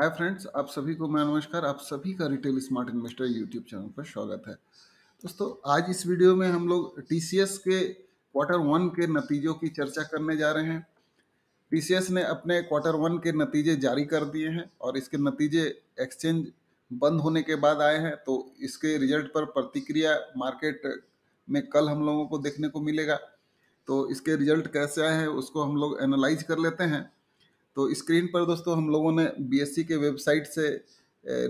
hi friends आप सभी को मैं नमस्कार आप सभी का retail smart investor YouTube channel पर स्वागत है दोस्तों आज इस वीडियो में हम लोग टी के क्वार्टर वन के नतीजों की चर्चा करने जा रहे हैं टी ने अपने क्वार्टर वन के नतीजे जारी कर दिए हैं और इसके नतीजे एक्सचेंज बंद होने के बाद आए हैं तो इसके रिजल्ट पर प्रतिक्रिया मार्केट में कल हम लोगों को देखने को मिलेगा तो इसके रिजल्ट कैसे आए हैं उसको हम लोग एनालाइज कर लेते हैं तो स्क्रीन पर दोस्तों हम लोगों ने बीएससी के वेबसाइट से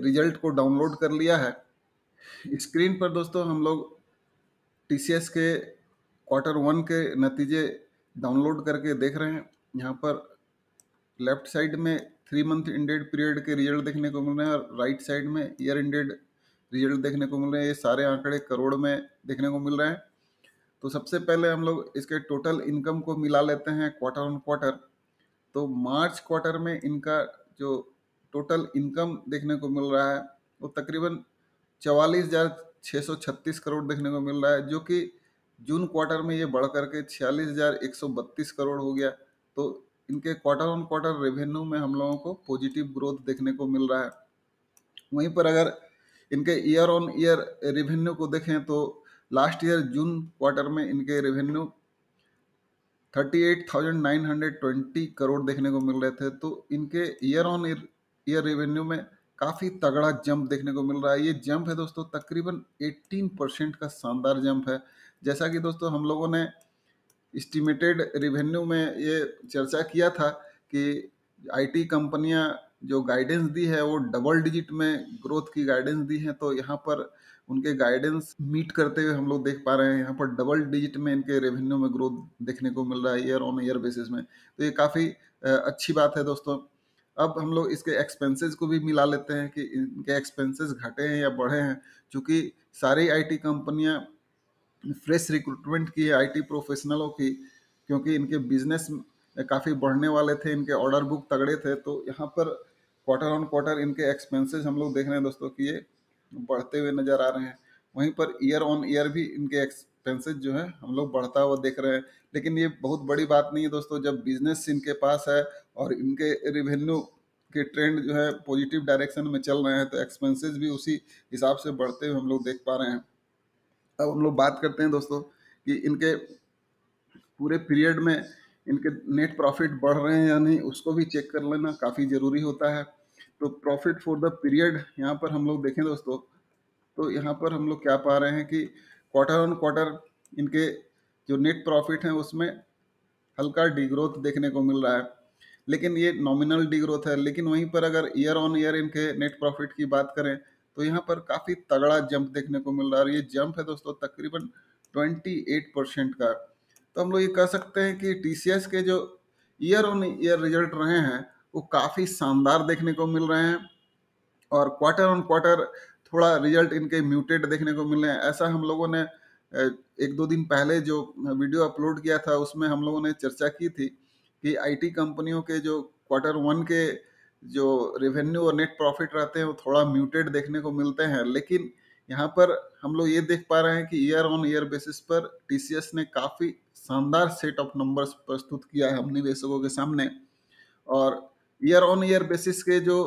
रिजल्ट को डाउनलोड कर लिया है स्क्रीन पर दोस्तों हम लोग टीसीएस के क्वार्टर वन के नतीजे डाउनलोड करके देख रहे हैं यहाँ पर लेफ्ट साइड में थ्री मंथ इंडेड पीरियड के रिजल्ट देखने को मिल रहे हैं और राइट साइड में ईयर इंडेड रिजल्ट देखने को मिल रहे हैं ये सारे आंकड़े करोड़ में देखने को मिल रहे हैं तो सबसे पहले हम लोग इसके टोटल इनकम को मिला लेते हैं क्वार्टर ऑन क्वार्टर तो मार्च क्वार्टर में इनका जो टोटल इनकम देखने को मिल रहा है वो तकरीबन चवालीस हज़ार छः सौ छत्तीस करोड़ देखने को मिल रहा है जो कि जून क्वार्टर में ये बढ़ करके छियालीस हज़ार एक सौ बत्तीस करोड़ हो गया तो इनके क्वार्टर ऑन क्वार्टर रेवेन्यू में हम लोगों को पॉजिटिव ग्रोथ देखने को मिल रहा है वहीं पर अगर इनके ईयर ऑन ईयर रेवेन्यू को देखें तो लास्ट ईयर जून क्वार्टर में इनके रेवेन्यू 38,920 करोड़ देखने को मिल रहे थे तो इनके ईयर ऑन ईयर रेवेन्यू में काफ़ी तगड़ा जंप देखने को मिल रहा है ये जंप है दोस्तों तकरीबन 18 परसेंट का शानदार जंप है जैसा कि दोस्तों हम लोगों ने इस्टीमेटेड रेवेन्यू में ये चर्चा किया था कि आईटी कंपनियां जो गाइडेंस दी है वो डबल डिजिट में ग्रोथ की गाइडेंस दी है तो यहाँ पर उनके गाइडेंस मीट करते हुए हम लोग देख पा रहे हैं यहाँ पर डबल डिजिट में इनके रेवेन्यू में ग्रोथ देखने को मिल रहा है ईयर ऑन ईयर बेसिस में तो ये काफ़ी अच्छी बात है दोस्तों अब हम लोग इसके एक्सपेंसेस को भी मिला लेते हैं कि इनके एक्सपेंसेस घटे हैं या बढ़े हैं चूँकि सारी आईटी कंपनियां फ्रेश रिक्रूटमेंट की है आईटी प्रोफेशनलों की क्योंकि इनके बिजनेस काफ़ी बढ़ने वाले थे इनके ऑर्डर बुक तगड़े थे तो यहाँ पर क्वार्टर ऑन क्वार्टर इनके एक्सपेंसेस हम लोग देख रहे हैं दोस्तों कि ये बढ़ते हुए नज़र आ रहे हैं वहीं पर ईयर ऑन ईयर भी इनके एक्सपेंसेस जो है हम लोग बढ़ता हुआ देख रहे हैं लेकिन ये बहुत बड़ी बात नहीं है दोस्तों जब बिजनेस इनके पास है और इनके रिवेन्यू के ट्रेंड जो है पॉजिटिव डायरेक्शन में चल रहे हैं तो एक्सपेंसेस भी उसी हिसाब से बढ़ते हुए हम लोग देख पा रहे हैं अब हम लोग बात करते हैं दोस्तों कि इनके पूरे पीरियड में इनके नेट प्रॉफिट बढ़ रहे हैं या नहीं उसको भी चेक कर लेना काफ़ी ज़रूरी होता है तो प्रॉफिट फॉर द पीरियड यहाँ पर हम लोग देखें दोस्तों तो यहाँ पर हम लोग क्या पा रहे हैं कि क्वार्टर ऑन क्वार्टर इनके जो नेट प्रॉफिट हैं उसमें हल्का डिग्रोथ देखने को मिल रहा है लेकिन ये नॉमिनल डिग्रोथ है लेकिन वहीं पर अगर ईयर ऑन ईयर इनके नेट प्रॉफिट की बात करें तो यहाँ पर काफ़ी तगड़ा जंप देखने को मिल रहा है और ये जंप है दोस्तों तकरीबन 28 परसेंट का तो हम लोग ये कह सकते हैं कि टी के जो ईयर ऑन ईयर रिजल्ट रहे हैं वो काफ़ी शानदार देखने को मिल रहे हैं और क्वार्टर ऑन क्वार्टर थोड़ा रिजल्ट इनके म्यूटेड देखने को मिल रहे हैं ऐसा हम लोगों ने एक दो दिन पहले जो वीडियो अपलोड किया था उसमें हम लोगों ने चर्चा की थी कि आईटी कंपनियों के जो क्वार्टर वन के जो रेवेन्यू और नेट प्रॉफिट रहते हैं वो थोड़ा म्यूटेड देखने को मिलते हैं लेकिन यहाँ पर हम लोग ये देख पा रहे हैं कि ईयर ऑन ईयर बेसिस पर टी ने काफ़ी शानदार सेट ऑफ नंबर्स प्रस्तुत किया है हम निवेशकों के सामने और ईयर ऑन ईयर बेसिस के जो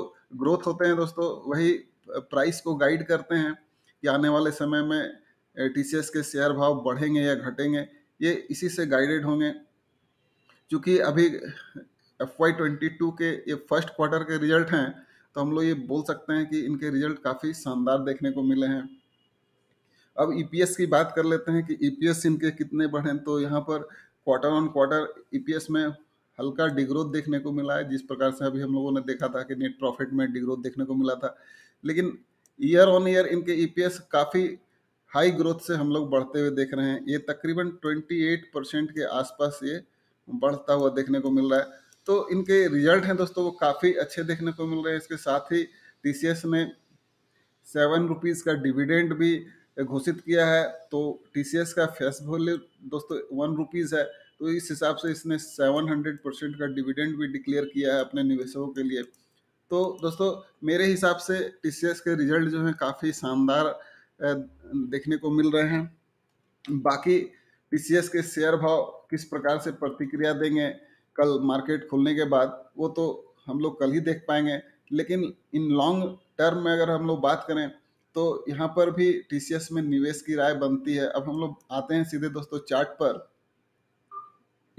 ग्रोथ होते हैं दोस्तों वही प्राइस को गाइड करते हैं कि आने वाले समय में टी के शेयर भाव बढ़ेंगे या घटेंगे ये इसी से गाइडेड होंगे क्योंकि अभी एफ वाई ट्वेंटी टू के ये फर्स्ट क्वार्टर के रिजल्ट हैं तो हम लोग ये बोल सकते हैं कि इनके रिजल्ट काफ़ी शानदार देखने को मिले हैं अब ई e की बात कर लेते हैं कि ई e इनके कितने बढ़े तो यहाँ पर क्वार्टर ऑन क्वार्टर ई में हल्का डिग्रोथ देखने को मिला है जिस प्रकार से अभी हम लोगों ने देखा था कि नेट प्रॉफिट में डिग्रोथ देखने को मिला था लेकिन ईयर ऑन ईयर इनके ई काफ़ी हाई ग्रोथ से हम लोग बढ़ते हुए देख रहे हैं ये तकरीबन 28 परसेंट के आसपास ये बढ़ता हुआ देखने को मिल रहा है तो इनके रिजल्ट हैं दोस्तों वो काफ़ी अच्छे देखने को मिल रहे हैं इसके साथ ही टी ने सेवन रुपीज़ का डिविडेंड भी घोषित किया है तो टी का फेस वैल्यू दोस्तों वन रुपीज़ है तो इस हिसाब से इसने 700 परसेंट का डिविडेंड भी डिक्लेयर किया है अपने निवेशकों के लिए तो दोस्तों मेरे हिसाब से टी के रिजल्ट जो हैं काफ़ी शानदार देखने को मिल रहे हैं बाकी टी के शेयर भाव किस प्रकार से प्रतिक्रिया देंगे कल मार्केट खुलने के बाद वो तो हम लोग कल ही देख पाएंगे लेकिन इन लॉन्ग टर्म में अगर हम लोग बात करें तो यहाँ पर भी टी में निवेश की राय बनती है अब हम लोग आते हैं सीधे दोस्तों चार्ट पर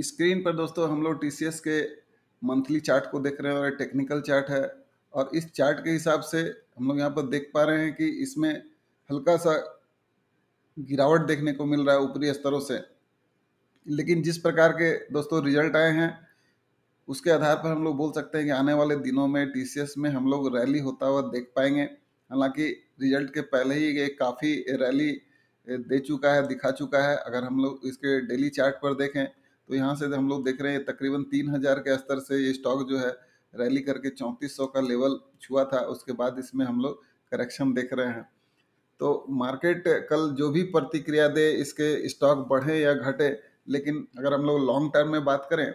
स्क्रीन पर दोस्तों हम लोग टी के मंथली चार्ट को देख रहे हैं और टेक्निकल चार्ट है और इस चार्ट के हिसाब से हम लोग यहाँ पर देख पा रहे हैं कि इसमें हल्का सा गिरावट देखने को मिल रहा है ऊपरी स्तरों से लेकिन जिस प्रकार के दोस्तों रिजल्ट आए हैं उसके आधार पर हम लोग बोल सकते हैं कि आने वाले दिनों में टी में हम लोग रैली होता हुआ देख पाएंगे हालांकि रिजल्ट के पहले ही एक काफ़ी रैली दे चुका है दिखा चुका है अगर हम लोग इसके डेली चार्ट पर देखें तो यहाँ से हम लोग देख रहे हैं तकरीबन तीन हज़ार के स्तर से ये स्टॉक जो है रैली करके चौंतीस सौ का लेवल छुआ था उसके बाद इसमें हम लोग करेक्शन देख रहे हैं तो मार्केट कल जो भी प्रतिक्रिया दे इसके स्टॉक बढ़े या घटे लेकिन अगर हम लोग लॉन्ग टर्म में बात करें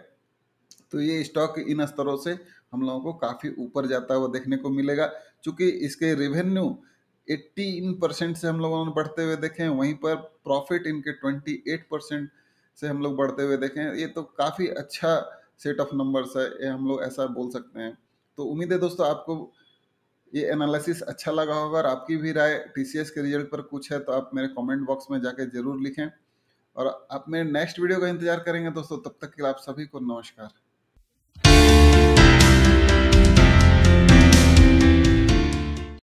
तो ये स्टॉक इन स्तरों से हम लोगों को काफ़ी ऊपर जाता हुआ देखने को मिलेगा क्योंकि इसके रेवेन्यू 18 परसेंट से हम लोगों ने बढ़ते हुए देखे हैं वहीं पर प्रॉफिट इनके 28 परसेंट से हम लोग बढ़ते हुए देखें ये तो काफ़ी अच्छा सेट ऑफ नंबर्स है ये हम लोग ऐसा बोल सकते हैं तो उम्मीद है दोस्तों आपको ये एनालिसिस अच्छा लगा होगा और आपकी भी राय टी के रिजल्ट पर कुछ है तो आप मेरे कमेंट बॉक्स में जाके ज़रूर लिखें और आप मेरे नेक्स्ट वीडियो का इंतज़ार करेंगे दोस्तों तब तक के लिए आप सभी को नमस्कार